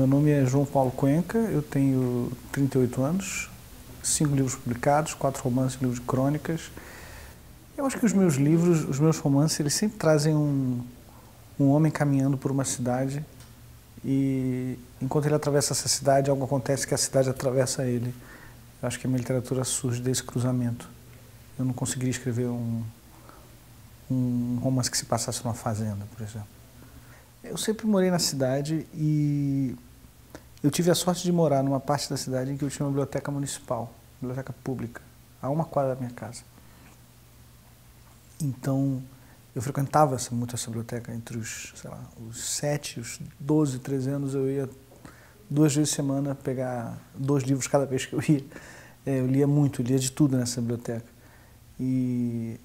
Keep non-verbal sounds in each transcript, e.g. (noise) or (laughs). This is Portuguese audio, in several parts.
Meu nome é João Paulo Cuenca, eu tenho 38 anos, cinco livros publicados, quatro romances, livros de crônicas. Eu acho que os meus livros, os meus romances, eles sempre trazem um, um homem caminhando por uma cidade e enquanto ele atravessa essa cidade, algo acontece que a cidade atravessa ele. Eu acho que a minha literatura surge desse cruzamento. Eu não conseguiria escrever um, um romance que se passasse numa fazenda, por exemplo. Eu sempre morei na cidade e eu tive a sorte de morar numa parte da cidade em que eu tinha uma biblioteca municipal, biblioteca pública, a uma quadra da minha casa. Então, eu frequentava essa, muito essa biblioteca entre os, sei lá, os 7, os 12, 13 anos, eu ia duas vezes por semana pegar dois livros cada vez que eu ia. É, eu lia muito, eu lia de tudo nessa biblioteca. E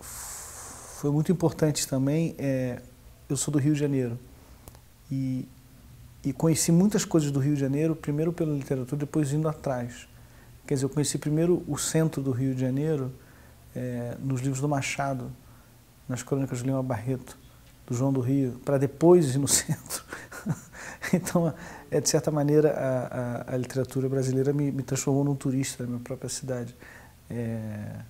foi muito importante também, é, eu sou do Rio de Janeiro, e e conheci muitas coisas do Rio de Janeiro, primeiro pela literatura, depois indo atrás. Quer dizer, eu conheci primeiro o centro do Rio de Janeiro é, nos livros do Machado, nas crônicas de Lima Barreto, do João do Rio, para depois ir no (laughs) centro. então, é, de certa maneira, a, a, a literatura brasileira me, me, transformou num turista da minha própria cidade. É,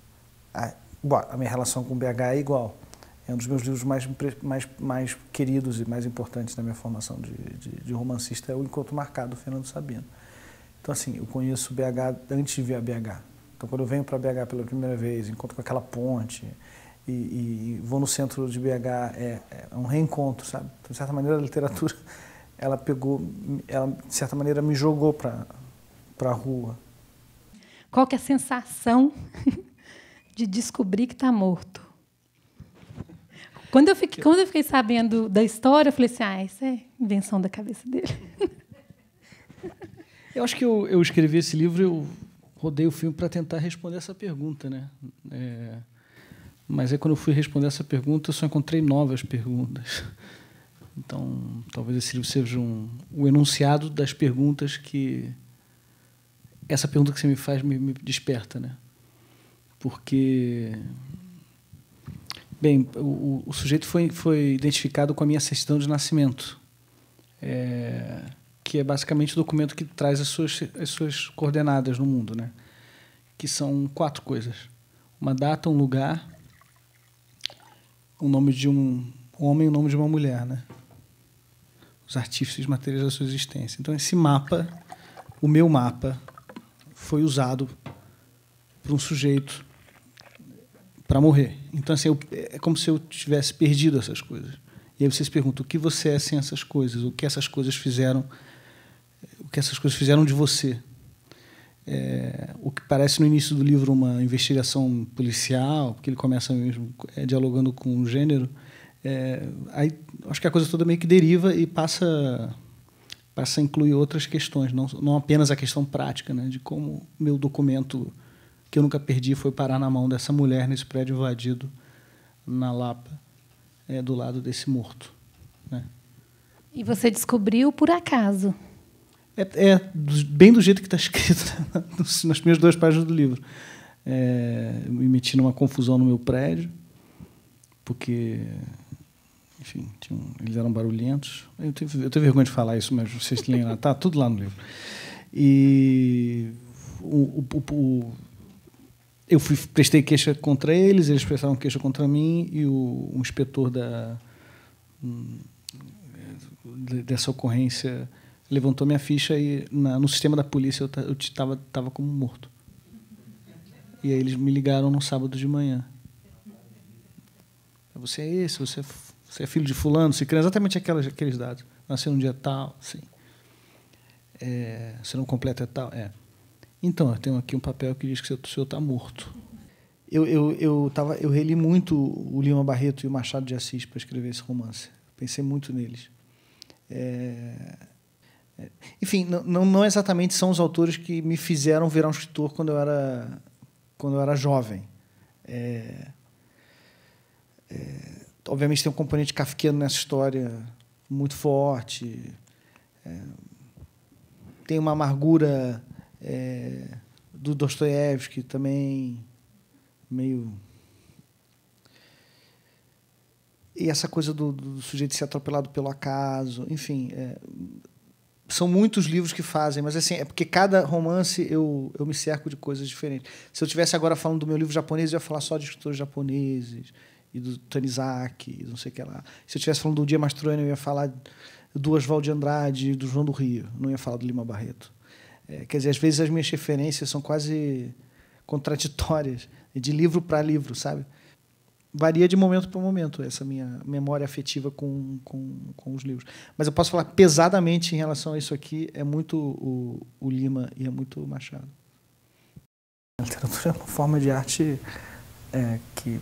a, bom, a minha relação com BH é igual é um dos meus livros mais, mais, mais queridos e mais importantes da minha formação de, de, de romancista, é O Encontro Marcado, do Fernando Sabino. Então, assim, eu conheço BH antes de vir a BH. Então, quando eu venho para BH pela primeira vez, encontro com aquela ponte e, e vou no centro de BH, é, é, um reencontro, sabe? Então, de certa maneira, a literatura, (laughs) ela pegou, ela, de certa maneira, me jogou para a rua. Qual que é a sensação (laughs) de descobrir que está morto? Quando eu, fiquei, quando eu fiquei sabendo da história, eu falei assim: ah, isso é invenção da cabeça dele. (laughs) Eu acho que eu, eu escrevi esse livro, eu rodei o filme para tentar responder essa pergunta, né? É, mas aí quando eu fui responder essa pergunta, eu só encontrei novas perguntas. Então, talvez esse livro seja um, o enunciado das perguntas que essa pergunta que você me faz me, me desperta, né? Porque Bem, o, o sujeito foi, foi identificado com a minha certidão de nascimento, é, que é basicamente o documento que traz as suas, as suas coordenadas no mundo, né? que são quatro coisas: uma data, um lugar, o nome de um homem e o nome de uma mulher. Né? Os artífices materiais da sua existência. Então, esse mapa, o meu mapa, foi usado por um sujeito para morrer. Então, assim, eu, é como se eu tivesse perdido essas coisas. E aí você se pergunta, o que você é sem essas coisas? O que essas coisas fizeram? O que essas coisas fizeram de você? É, o que parece no início do livro uma investigação policial, porque ele começa mesmo é, dialogando com o gênero, é, aí acho que a coisa toda meio que deriva e passa passa a incluir outras questões, não, não apenas a questão prática, né, de como meu documento que eu nunca perdi foi parar na mão dessa mulher nesse prédio invadido na Lapa, é, do lado desse morto. Né? E você descobriu por acaso? É, é bem do jeito que está escrito (laughs) né? nas primeiras duas páginas do livro. É, eu me meti numa confusão no meu prédio, porque enfim, tinham, eles eram barulhentos. Eu tenho, eu tenho vergonha de falar isso, mas vocês leem lá, tá tudo lá no livro. E o, o, o, eu fui, prestei queixa contra eles, eles prestaram queixa contra mim e o, um inspetor da, hum, dessa ocorrência levantou minha ficha e na, no sistema da polícia eu estava tava como morto. E aí eles me ligaram no sábado de manhã. Você é esse, você é, você é filho de fulano, se criança, exatamente aquelas, aqueles dados. Nasceu num dia tal, sim. É, você não completa tal, é. Então, eu tenho aqui um papel que diz que o senhor está morto. Eu, eu, eu, tava, eu reli muito o Lima Barreto e o Machado de Assis para escrever esse romance. Pensei muito neles. É... é enfim, não, não exatamente são os autores que me fizeram virar um escritor quando eu era, quando eu era jovem. É... É... Obviamente tem um componente kafkiano nessa história muito forte. É, tem uma amargura é, do Dostoiévski também meio e essa coisa do, do sujeito ser atropelado pelo acaso, enfim, é, são muitos livros que fazem, mas assim é porque cada romance eu, eu me cerco de coisas diferentes. Se eu tivesse agora falando do meu livro japonês, eu ia falar só de escritores japoneses e do Tanizaki, e não sei o que lá. Se eu tivesse falando do Dia Mastroianni, eu ia falar do Oswald de Andrade, do João do Rio, não ia falar do Lima Barreto. É, quer dizer, às vezes as minhas referências são quase contraditórias, (laughs) de livro para livro, sabe? Varia de momento para momento essa minha memória afetiva com, com, com, os livros. Mas eu posso falar pesadamente em relação a isso aqui, é muito o, o Lima e é muito o Machado. A literatura é uma forma de arte é, que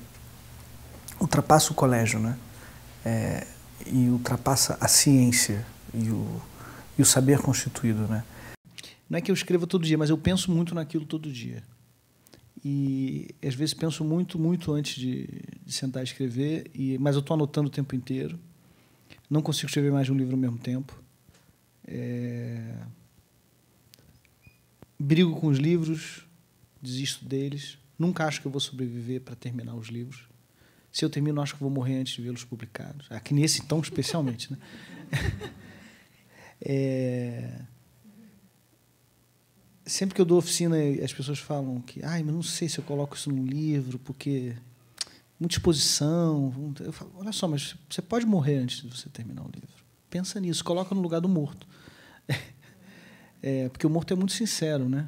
ultrapassa o colégio, né? É, e ultrapassa a ciência e o, e o saber constituído, né? Não é que eu escreva todo dia, mas eu penso muito naquilo todo dia. E às vezes penso muito, muito antes de, de sentar a escrever, e, mas eu estou anotando o tempo inteiro. Não consigo escrever mais de um livro ao mesmo tempo. É... Brigo com os livros, desisto deles. Nunca acho que eu vou sobreviver para terminar os livros. Se eu termino, acho que vou morrer antes de vê-los publicados. Aqui nesse, então, especialmente. Né? (laughs) é sempre que eu dou oficina, as pessoas falam que, ai, mas não sei se eu coloco isso num livro, porque muita exposição. Eu falo, olha só, mas você pode morrer antes de você terminar o livro. Pensa nisso, coloca no lugar do morto. (laughs) É, porque o morto é muito sincero, né?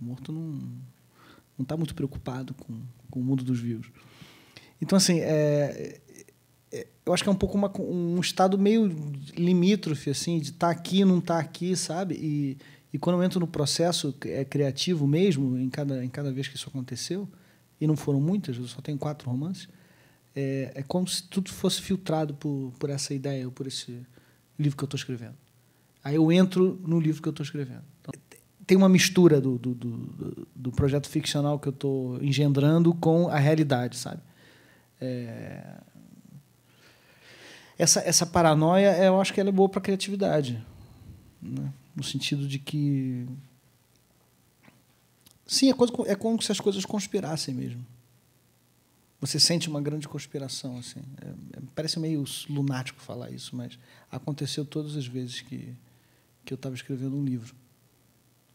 O morto não não está muito preocupado com, com o mundo dos vivos. Então, assim, é, é, eu acho que é um pouco uma, um estado meio limítrofe, assim, de estar tá aqui, não estar tá aqui, sabe? E e quando eu entro no processo é criativo mesmo, em cada, em cada vez que isso aconteceu, e não foram muitas, eu só tenho quatro romances, é, é como se tudo fosse filtrado por, por essa ideia, ou por esse livro que eu estou escrevendo. Aí eu entro no livro que eu estou escrevendo. Então, tem uma mistura do, do, do, do, projeto ficcional que eu estou engendrando com a realidade, sabe? É... Essa, essa paranoia, eu acho que ela é boa para a criatividade né? No sentido de que. Sim, é, coisa, é como se as coisas conspirassem mesmo. Você sente uma grande conspiração. assim é, é, Parece meio lunático falar isso, mas aconteceu todas as vezes que, que eu estava escrevendo um livro.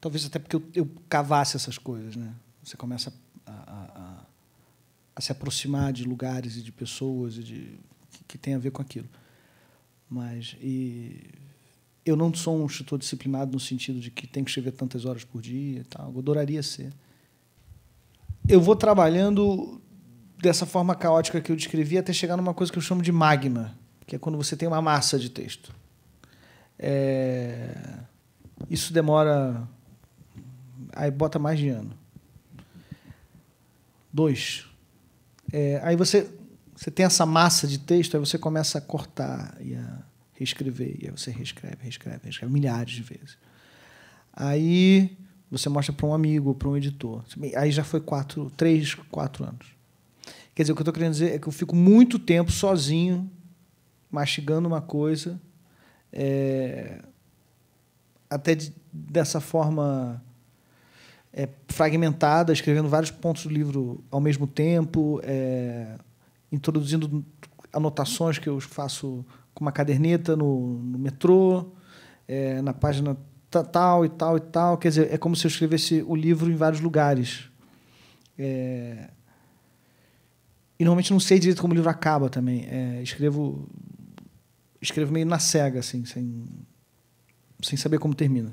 Talvez até porque eu, eu cavasse essas coisas. Né? Você começa a, a, a, a se aproximar de lugares e de pessoas e de, que, que tem a ver com aquilo. Mas. E, eu não sou um instrutor disciplinado no sentido de que tem que escrever tantas horas por dia e tal. Eu adoraria ser. Eu vou trabalhando dessa forma caótica que eu descrevi até chegar numa coisa que eu chamo de magma, que é quando você tem uma massa de texto. É... Isso demora. Aí bota mais de ano. Dois. É... Aí você, você tem essa massa de texto, aí você começa a cortar e a reescrever. E aí você reescreve, reescreve, reescreve milhares de vezes. Aí você mostra para um amigo, para um editor. Aí já foi quatro, três, quatro anos. Quer dizer, o que eu estou querendo dizer é que eu fico muito tempo sozinho, mastigando uma coisa, é, até de, dessa forma é, fragmentada, escrevendo vários pontos do livro ao mesmo tempo, é, introduzindo anotações que eu faço com uma caderneta no, no metrô, é, na página tal e tal e tal. Quer dizer, é como se eu escrevesse o livro em vários lugares. É... E normalmente não sei direito como o livro acaba também. É, escrevo escrevo meio na cega, assim, sem, sem saber como termina.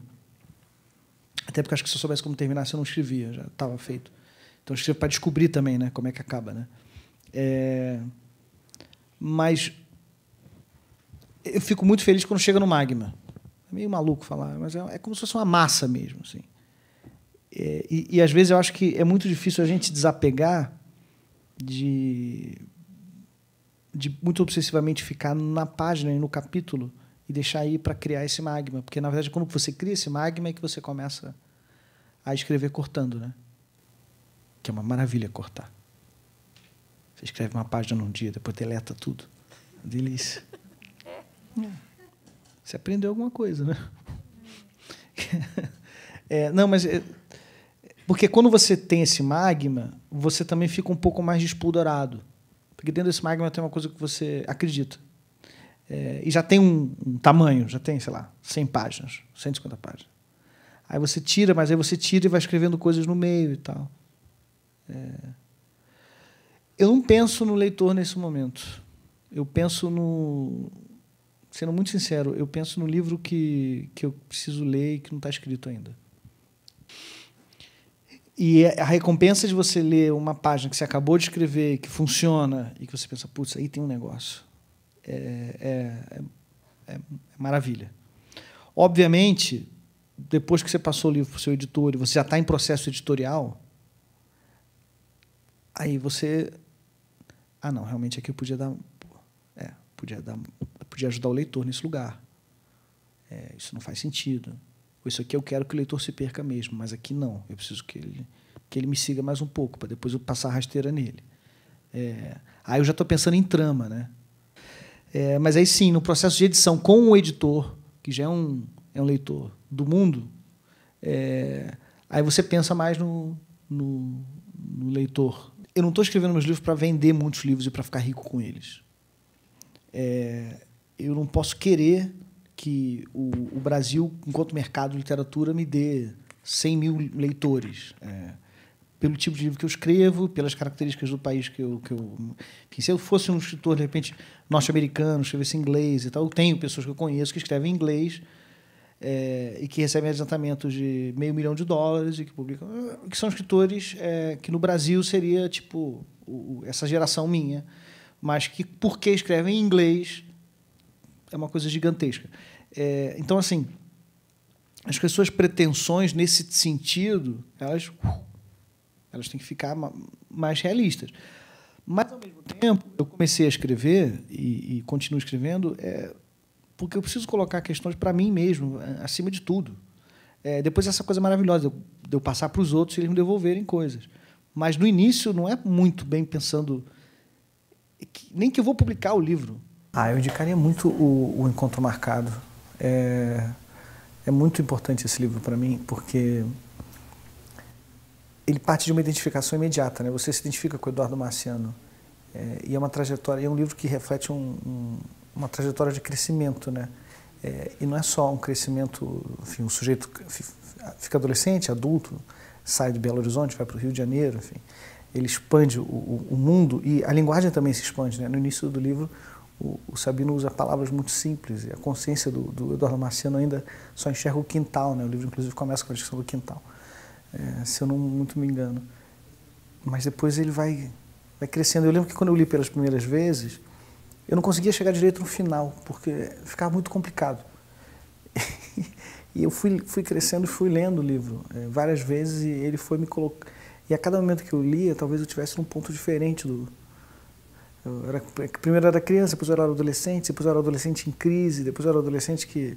Até porque acho que se eu soubesse como terminar, eu não escrevia, já estava feito. Então eu escrevo para descobrir também né, como é que acaba. Né? É... Mas eu fico muito feliz quando chega no magma. É meio maluco falar, mas é, é como se fosse uma massa mesmo. Assim. É, e, e, às vezes eu acho que é muito difícil a gente desapegar de, de muito obsessivamente ficar na página e no capítulo e deixar aí para criar esse magma. Porque, na verdade, quando você cria esse magma é que você começa a escrever cortando, né? Que é uma maravilha cortar. Você escreve uma página num dia, depois deleta tudo. Uma delícia. Você aprendeu alguma coisa, né? (laughs) É, não, mas. É, porque quando você tem esse magma, você também fica um pouco mais despudorado. Porque dentro desse magma tem uma coisa que você acredita. É, e já tem um, um, tamanho, já tem, sei lá, 100 páginas, 150 páginas. Aí você tira, mas aí você tira e vai escrevendo coisas no meio e tal. É, eu não penso no leitor nesse momento. Eu penso no, sendo muito sincero, eu penso no livro que, que eu preciso ler e que não está escrito ainda. E é a recompensa de você ler uma página que você acabou de escrever, que funciona, e que você pensa, putz, aí tem um negócio. É, é, é, é, é maravilha. Obviamente, depois que você passou o livro para o seu editor e você já está em processo editorial, aí você. Ah, não, realmente aqui eu podia dar. É, podia dar de ajudar o leitor nesse lugar. É, isso não faz sentido. Isso aqui eu quero que o leitor se perca mesmo, mas aqui não. Eu preciso que ele, que ele me siga mais um pouco, para depois eu passar a rasteira nele. É, aí eu já estou pensando em trama, né? É, mas aí sim, no processo de edição com o editor, que já é um, é um leitor do mundo, é, aí você pensa mais no, no, no leitor. Eu não estou escrevendo meus livros para vender muitos livros e para ficar rico com eles. É, eu não posso querer que o, o, Brasil, enquanto mercado de literatura, me dê 100 mil leitores. É, pelo tipo de livro que eu escrevo, pelas características do país que eu. Que eu enfim, se eu fosse um escritor, de repente, norte-americano, escrevesse inglês e tal, eu tenho pessoas que eu conheço que escrevem inglês é, e que recebem adiantamentos de meio milhão de dólares e que publicam. que são escritores é, que no Brasil seria, tipo, o, essa geração minha, mas que porque escrevem em inglês é uma coisa gigantesca. É, então, assim, as pessoas pretensões nesse sentido, elas, elas têm que ficar mais realistas. Mas, ao mesmo tempo, eu comecei a escrever e, e continuo escrevendo é, porque eu preciso colocar questões para mim mesmo, acima de tudo. É, depois, essa coisa maravilhosa de eu passar para os outros e eles me devolverem coisas. Mas, no início, não é muito bem pensando... Que, nem que eu vou publicar o livro ah, eu indicaria muito o, o Encontro Marcado. É, é muito importante esse livro para mim, porque ele parte de uma identificação imediata, né? Você se identifica com o Eduardo Marciano. É, e é uma trajetória, é um livro que reflete um, um, uma trajetória de crescimento, né? É, e não é só um crescimento, enfim, um sujeito fica adolescente, adulto, sai de Belo Horizonte, vai para o Rio de Janeiro, enfim. Ele expande o, o, o, mundo e a linguagem também se expande, né? No início do livro, o, Sabino usa palavras muito simples, e a consciência do, do, Eduardo Marciano ainda só enxerga o quintal, né? o livro inclusive começa com a descrição do quintal, é, se eu não muito me engano. Mas depois ele vai, vai crescendo. Eu lembro que quando eu li pelas primeiras vezes, eu não conseguia chegar direito no final, porque ficava muito complicado. (laughs) e eu fui, fui crescendo e fui lendo o livro é, várias vezes, e ele foi me colocando. E a cada momento que eu lia, talvez eu tivesse um ponto diferente do, era, é primeiro era criança, depois era adolescente, depois era adolescente em crise, depois era adolescente que.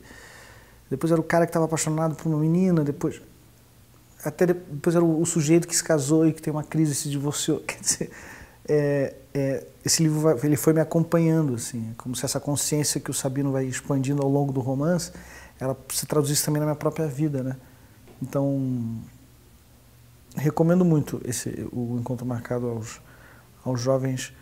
Depois era o cara que estava apaixonado por uma menina, depois. Até depois era o, o, sujeito que se casou e que tem uma crise e se divorciou. (laughs) Quer dizer, é, é, esse livro vai, ele foi me acompanhando, assim, como se essa consciência que o Sabino vai expandindo ao longo do romance, ela se traduzisse também na minha própria vida, né? Então, recomendo muito esse, o Encontro Marcado aos, aos jovens